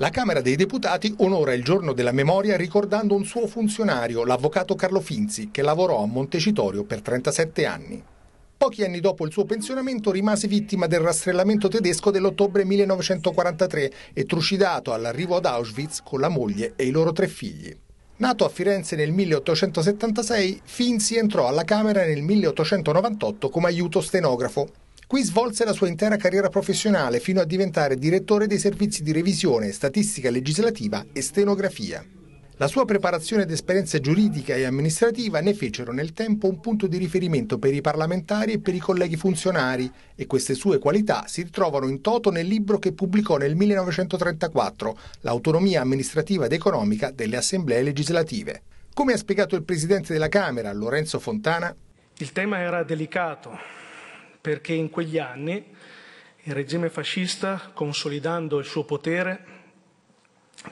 La Camera dei Deputati onora il giorno della memoria ricordando un suo funzionario, l'avvocato Carlo Finzi, che lavorò a Montecitorio per 37 anni. Pochi anni dopo il suo pensionamento rimase vittima del rastrellamento tedesco dell'ottobre 1943 e trucidato all'arrivo ad Auschwitz con la moglie e i loro tre figli. Nato a Firenze nel 1876, Finzi entrò alla Camera nel 1898 come aiuto stenografo. Qui svolse la sua intera carriera professionale fino a diventare direttore dei servizi di revisione, statistica legislativa e stenografia. La sua preparazione ed esperienza giuridica e amministrativa ne fecero nel tempo un punto di riferimento per i parlamentari e per i colleghi funzionari e queste sue qualità si ritrovano in toto nel libro che pubblicò nel 1934, L'autonomia amministrativa ed economica delle assemblee legislative. Come ha spiegato il presidente della Camera, Lorenzo Fontana, il tema era delicato perché in quegli anni il regime fascista, consolidando il suo potere,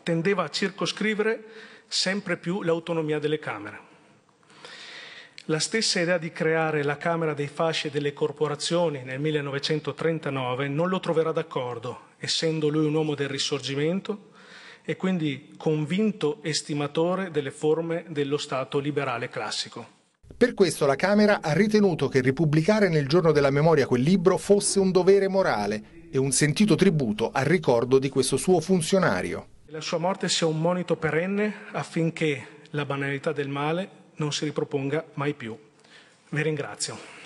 tendeva a circoscrivere sempre più l'autonomia delle Camere. La stessa idea di creare la Camera dei fasci e delle corporazioni nel 1939 non lo troverà d'accordo, essendo lui un uomo del risorgimento e quindi convinto estimatore delle forme dello Stato liberale classico. Per questo la Camera ha ritenuto che ripubblicare nel giorno della memoria quel libro fosse un dovere morale e un sentito tributo al ricordo di questo suo funzionario. La sua morte sia un monito perenne affinché la banalità del male non si riproponga mai più. Vi ringrazio.